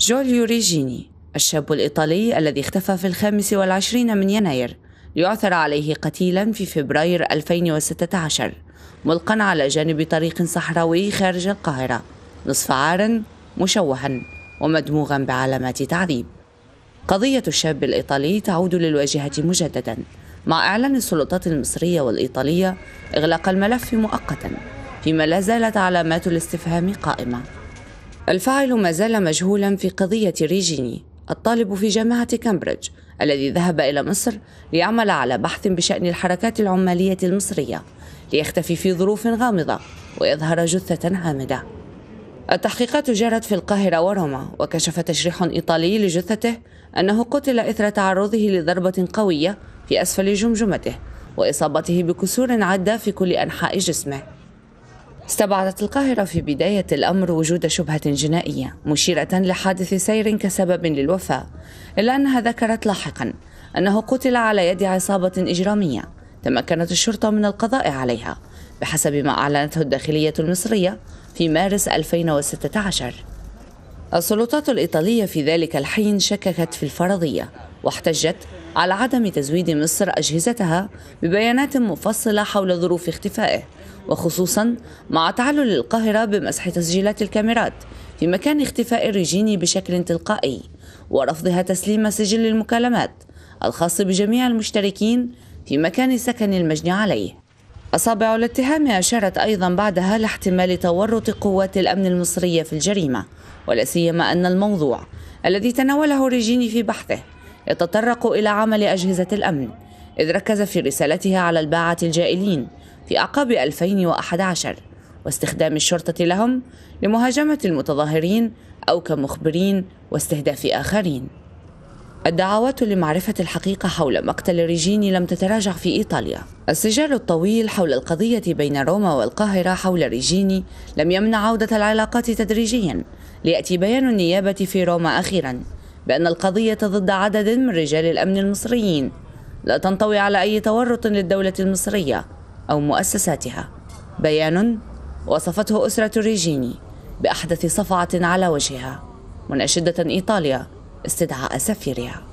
جوليو ريجيني الشاب الإيطالي الذي اختفى في الخامس والعشرين من يناير ليعثر عليه قتيلا في فبراير 2016 ملقا على جانب طريق صحراوي خارج القاهرة نصف عار مشوها ومدموغا بعلامات تعذيب قضية الشاب الإيطالي تعود للواجهة مجددا مع إعلان السلطات المصرية والإيطالية إغلاق الملف مؤقتا فيما لا زالت علامات الاستفهام قائمة الفاعل ما زال مجهولا في قضية ريجيني الطالب في جامعة كامبريدج الذي ذهب إلى مصر ليعمل على بحث بشأن الحركات العمالية المصرية ليختفي في ظروف غامضة ويظهر جثة هامدة التحقيقات جرت في القاهرة وروما وكشف تشريح إيطالي لجثته أنه قتل إثر تعرضه لضربة قوية في أسفل جمجمته وإصابته بكسور عدة في كل أنحاء جسمه استبعدت القاهرة في بداية الأمر وجود شبهة جنائية مشيرة لحادث سير كسبب للوفاة إلا أنها ذكرت لاحقا أنه قتل على يد عصابة إجرامية تمكنت الشرطة من القضاء عليها بحسب ما أعلنته الداخلية المصرية في مارس 2016 السلطات الإيطالية في ذلك الحين شككت في الفرضية واحتجت على عدم تزويد مصر أجهزتها ببيانات مفصلة حول ظروف اختفائه وخصوصا مع تعلل القاهرة بمسح تسجيلات الكاميرات في مكان اختفاء ريجيني بشكل تلقائي ورفضها تسليم سجل المكالمات الخاص بجميع المشتركين في مكان سكن المجني عليه أصابع الاتهام أشارت أيضا بعدها لاحتمال تورط قوات الأمن المصرية في الجريمة ولا سيما أن الموضوع الذي تناوله ريجيني في بحثه يتطرق إلى عمل أجهزة الأمن إذ ركز في رسالتها على الباعة الجائلين في أعقاب 2011 واستخدام الشرطة لهم لمهاجمة المتظاهرين أو كمخبرين واستهداف آخرين. الدعوات لمعرفة الحقيقة حول مقتل ريجيني لم تتراجع في إيطاليا. السجال الطويل حول القضية بين روما والقاهرة حول ريجيني لم يمنع عودة العلاقات تدريجيا، ليأتي بيان النيابة في روما أخيرا بأن القضية ضد عدد من رجال الأمن المصريين لا تنطوي على أي تورط للدولة المصرية أو مؤسساتها بيان وصفته أسرة ريجيني بأحدث صفعة على وجهها مناشدة إيطاليا استدعاء سفيرها